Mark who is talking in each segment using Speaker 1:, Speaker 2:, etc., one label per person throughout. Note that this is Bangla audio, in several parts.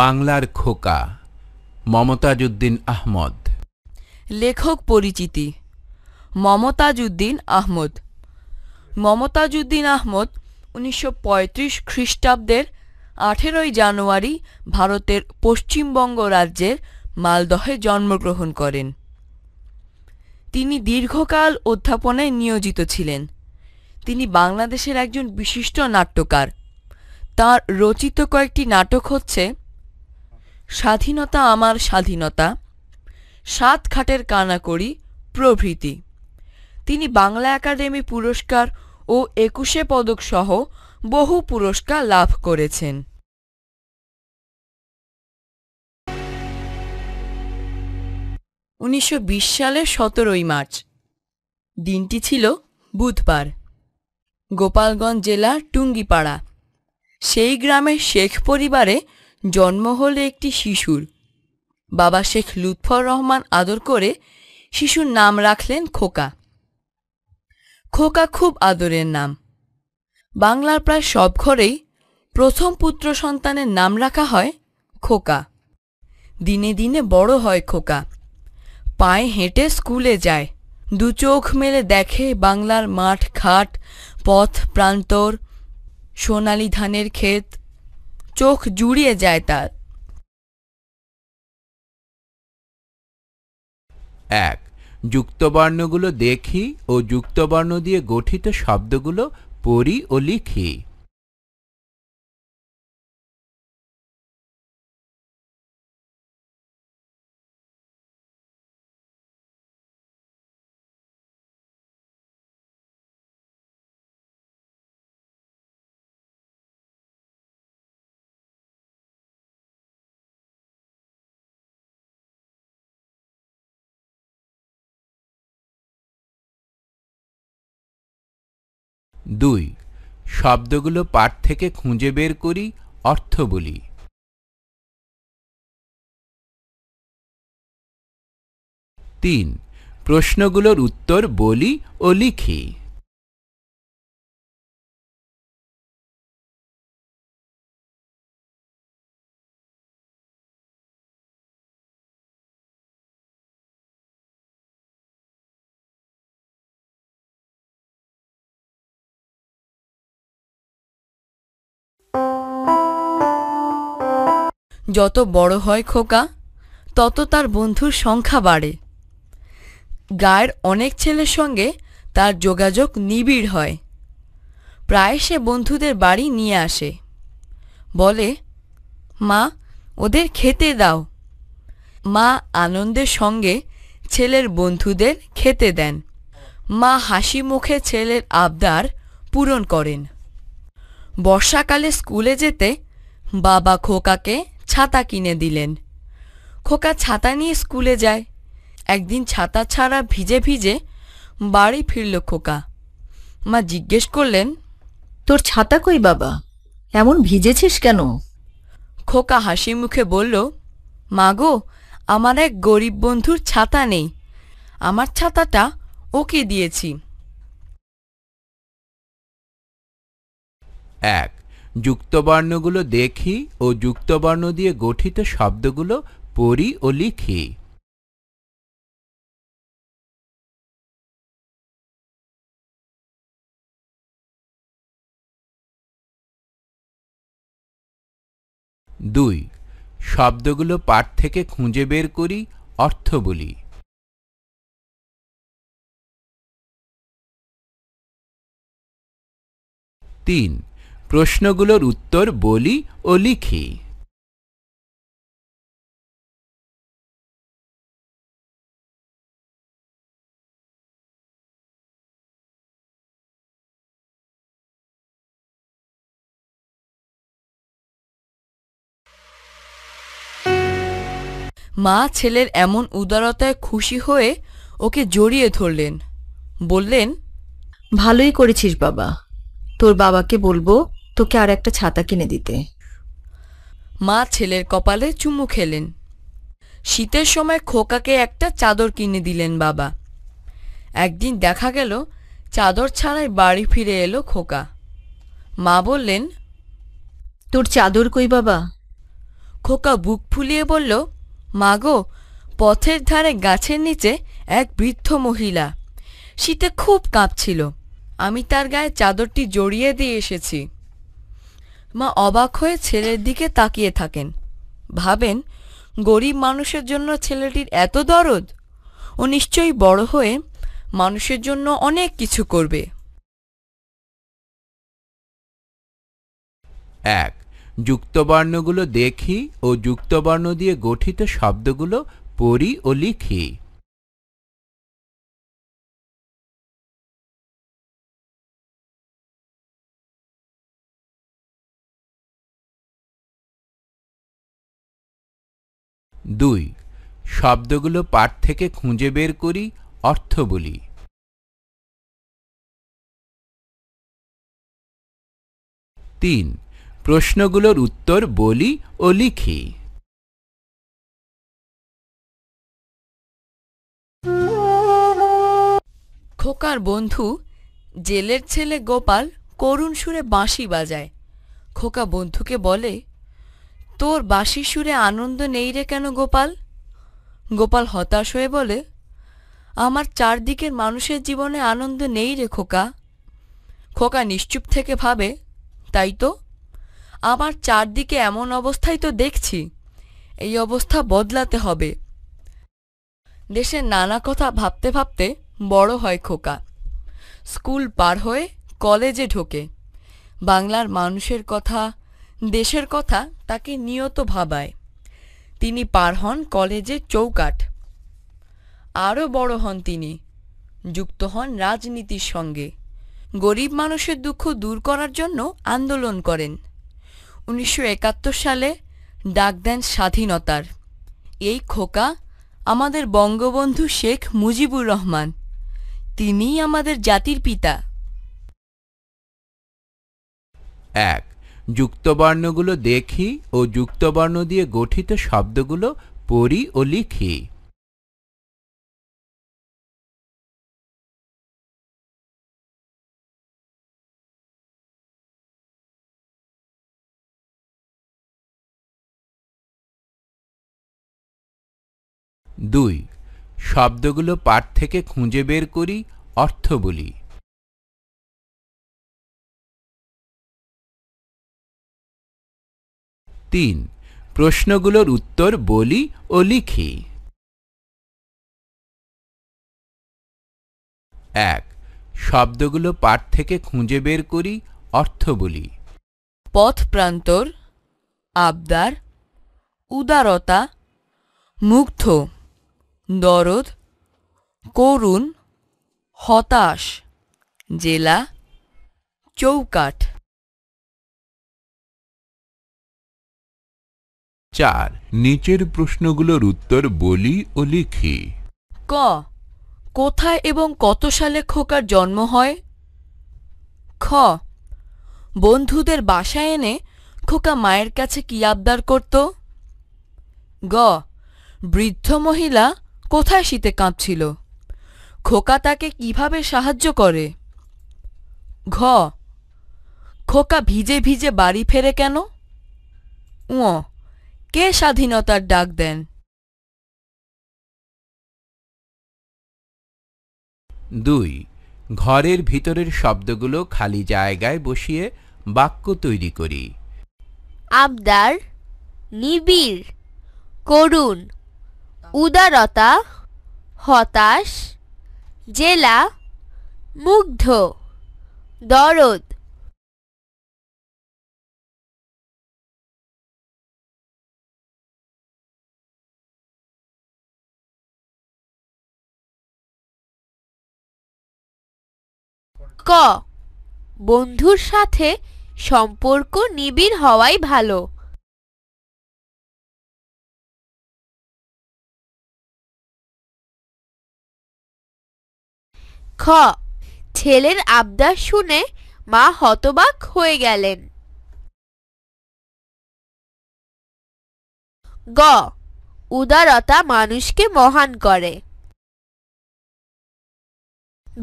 Speaker 1: বাংলার খোকা মমতাজুদ্দিন আহমদ
Speaker 2: লেখক পরিচিতি মমতাজুদ্দিন আহমদ মমতাজুদ্দিন আহমদ উনিশশো খ্রিস্টাব্দের আঠেরোই জানুয়ারি ভারতের পশ্চিমবঙ্গ রাজ্যের মালদহে জন্মগ্রহণ করেন তিনি দীর্ঘকাল অধ্যাপনায় নিয়োজিত ছিলেন তিনি বাংলাদেশের একজন বিশিষ্ট নাট্যকার তার রচিত কয়েকটি নাটক হচ্ছে স্বাধীনতা আমার স্বাধীনতা সাত খাটের কানাকড়ি প্রভৃতি তিনি বাংলা একাডেমি পুরস্কার ও একুশে পদকসহ বহু পুরস্কার লাভ করেছেন উনিশশো সালের সতেরোই মার্চ দিনটি ছিল বুধবার গোপালগঞ্জ জেলার টুঙ্গিপাড়া সেই গ্রামের শেখ পরিবারে জন্ম হলে একটি শিশুর বাবা শেখ লুৎফর রহমান আদর করে শিশুর নাম রাখলেন খোকা খোকা খুব আদরের নাম বাংলার প্রায় সব ঘরেই প্রথম পুত্র সন্তানের নাম রাখা হয় খোকা দিনে দিনে বড় হয় খোকা পায়ে হেঁটে স্কুলে যায় দু চোখ মেলে দেখে বাংলার মাঠ ঘাট পথ প্রান্তর সোনালি ধানের ক্ষেত চোখ জুড়িয়ে যায় তার
Speaker 1: এক যুক্তবর্ণগুলো দেখি ও যুক্তবর্ণ দিয়ে গঠিত শব্দগুলো পড়ি ও লিখি
Speaker 3: দুই শব্দগুলো পাঠ থেকে খুঁজে বের করি অর্থ বলি তিন প্রশ্নগুলোর উত্তর বলি ও লিখি
Speaker 2: যত বড় হয় খোকা তত তার বন্ধুর সংখ্যা বাড়ে গায়ের অনেক ছেলের সঙ্গে তার যোগাযোগ নিবিড় হয় প্রায় সে বন্ধুদের বাড়ি নিয়ে আসে বলে মা ওদের খেতে দাও মা আনন্দের সঙ্গে ছেলের বন্ধুদের খেতে দেন মা হাসি মুখে ছেলের আবদার পূরণ করেন বর্ষাকালে স্কুলে যেতে বাবা খোকাকে ছাতা কিনে দিলেন খোকা ছাতা নিয়ে স্কুলে যায় একদিন ছাতা ছাড়া ভিজে ভিজে বাড়ি ফিরল খোকা মা জিজ্ঞেস করলেন তোর ছাতা কই বাবা এমন ভিজেছিস কেন খোকা হাসি মুখে বলল মা গো আমার এক গরিব বন্ধুর ছাতা নেই আমার ছাতাটা ওকে দিয়েছি
Speaker 1: এক যুক্তবর্ণগুলো দেখি ও যুক্তবর্ণ দিয়ে গঠিত শব্দগুলো পড়ি ও লিখি
Speaker 3: দুই শব্দগুলো পাঠ থেকে খুঁজে বের করি অর্থ বলি তিন প্রশ্নগুলোর উত্তর বলি ও লিখি
Speaker 2: মা ছেলের এমন উদারতায় খুশি হয়ে ওকে জড়িয়ে ধরলেন বললেন ভালোই করেছিস বাবা তোর বাবাকে বলবো তোকে আর একটা ছাতা কিনে দিতে মা ছেলের কপালে চুমু খেলেন শীতের সময় খোকাকে একটা চাদর কিনে দিলেন বাবা একদিন দেখা গেল চাদর ছাড়াই বাড়ি ফিরে এলো খোকা মা বললেন তোর চাদর কই বাবা খোকা বুক ফুলিয়ে বলল মা গো পথের ধারে গাছের নিচে এক বৃদ্ধ মহিলা শীতে খুব কাঁপছিল আমি তার গায়ে চাদরটি জড়িয়ে দিয়ে এসেছি মা অবাক হয়ে ছেলের দিকে তাকিয়ে থাকেন ভাবেন গরিব মানুষের জন্য ছেলেটির এত দরদ ও নিশ্চয়ই বড় হয়ে মানুষের জন্য অনেক কিছু করবে
Speaker 1: এক যুক্তবর্ণগুলো দেখি ও যুক্তবর্ণ দিয়ে গঠিত শব্দগুলো পড়ি ও লিখি
Speaker 3: দুই শব্দগুলো পাঠ থেকে খুঁজে বের করি অর্থ বলি তিন প্রশ্নগুলোর উত্তর বলি ও লিখি
Speaker 2: খোকার বন্ধু জেলের ছেলে গোপাল করুণ সুরে বাঁশি বাজায় খোকা বন্ধুকে বলে তোর বাসি সুরে আনন্দ নেই রে কেন গোপাল গোপাল হতাশ হয়ে বলে আমার চারদিকের মানুষের জীবনে আনন্দ নেই রে খোকা খোকা নিশ্চুপ থেকে ভাবে তাই তো আমার চারদিকে এমন অবস্থাই তো দেখছি এই অবস্থা বদলাতে হবে দেশের নানা কথা ভাবতে ভাবতে বড় হয় খোকা স্কুল পার হয়ে কলেজে ঢোকে বাংলার মানুষের কথা দেশের কথা তাকে নিয়ত ভাবায় তিনি পার হন কলেজের চৌকাঠ আরও বড় হন তিনি যুক্ত হন রাজনীতির সঙ্গে গরিব মানুষের দুঃখ দূর করার জন্য আন্দোলন করেন উনিশশো সালে ডাক দেন স্বাধীনতার এই খোকা আমাদের বঙ্গবন্ধু শেখ মুজিবুর রহমান তিনিই আমাদের জাতির পিতা
Speaker 1: এক যুক্তবর্ণগুলো দেখি ও যুক্তবর্ণ দিয়ে গঠিত শব্দগুলো পড়ি ও লিখি
Speaker 3: দুই শব্দগুলো পাঠ থেকে খুঁজে বের করি অর্থ বলি তিন প্রশ্নগুলোর উত্তর বলি ও লিখি
Speaker 1: এক শব্দগুলো পাঠ থেকে খুঁজে বের করি অর্থ বলি
Speaker 2: পথ প্রান্তর আবদার উদারতা মুগ্ধ দরদ করুণ হতাশ জেলা চৌকাঠ
Speaker 1: চার নিচের প্রশ্নগুলোর উত্তর বলি ও লিখি
Speaker 2: ক কোথায় এবং কত সালে খোকার জন্ম হয় খ বন্ধুদের বাসায় এনে খোকা মায়ের কাছে কি আবদার করত গ বৃদ্ধ মহিলা কোথায় শীতে কাঁপছিল খোকা তাকে কিভাবে সাহায্য করে ঘ খোকা ভিজে ভিজে বাড়ি ফেরে কেন উঁ কে স্বাধীনতার ডাক দেন
Speaker 1: দুই ঘরের ভিতরের শব্দগুলো খালি জায়গায় বসিয়ে বাক্য তৈরি করি
Speaker 4: আবদার নিবিড় করুণ উদারতা হতাশ জেলা মুগ্ধ দরদ ক বন্ধুর সাথে সম্পর্ক নিবিড় হওয়াই ভালো খ ছেলের আবদার শুনে মা হতবাক হয়ে গেলেন গ উদারতা মানুষকে মহান করে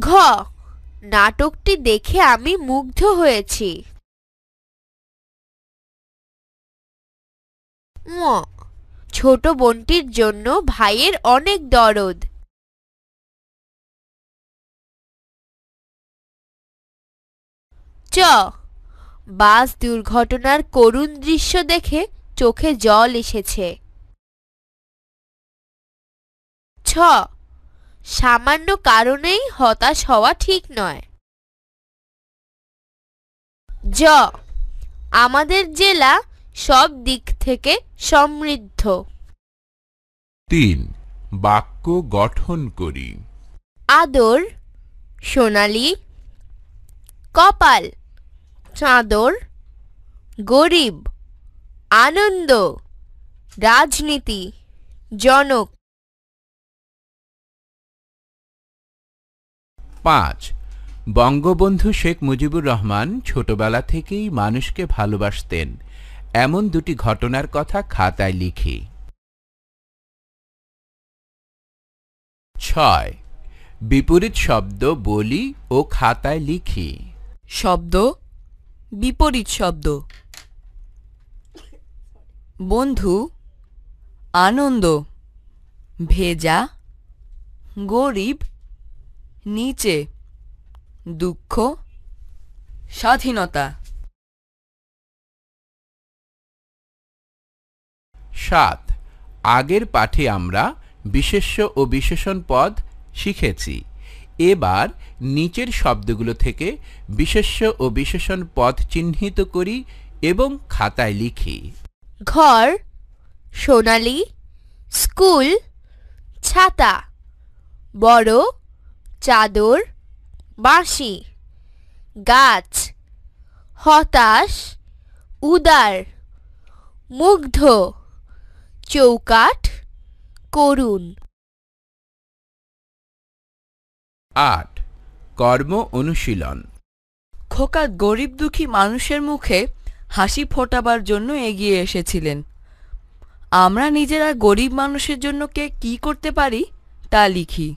Speaker 4: ঘ নাটকটি দেখে আমি মুগ্ধ হয়েছি ছোট বোনটির জন্য ভাইয়ের অনেক দরদ চ বাস দুর্ঘটনার করুণ দৃশ্য দেখে চোখে জল এসেছে ছ সামান্য কারণেই হতাশ হওয়া ঠিক নয় জ আমাদের জেলা সব দিক থেকে সমৃদ্ধ
Speaker 1: তিন বাক্য গঠন করি
Speaker 4: আদর সোনালি কপাল চাদর গরিব আনন্দ রাজনীতি জনক
Speaker 1: পাঁচ বঙ্গবন্ধু শেখ মুজিবুর রহমান ছোটবেলা থেকেই মানুষকে ভালোবাসতেন এমন দুটি ঘটনার কথা খাতায় লিখি ছয় বিপরীত শব্দ বলি ও খাতায়
Speaker 2: লিখি শব্দ বিপরীত শব্দ বন্ধু আনন্দ ভেজা গরিব নিচে দুঃখ স্বাধীনতা
Speaker 1: সাত আগের পাঠে আমরা বিশেষ্য ও বিশেষণ পদ শিখেছি এবার নিচের শব্দগুলো থেকে বিশেষ্য ও বিশেষণ পদ চিহ্নিত করি এবং খাতায় লিখি
Speaker 4: ঘর সোনালি স্কুল ছাতা বড় চাদর বাঁশি গাছ হতাশ উদার মুগ্ধ চৌকাঠ করুণ
Speaker 1: আট কর্ম অনুশীলন
Speaker 2: খোকা গরিব দুঃখী মানুষের মুখে হাসি ফোটাবার জন্য এগিয়ে এসেছিলেন আমরা নিজেরা গরিব মানুষের জন্য কে কি করতে পারি তা লিখি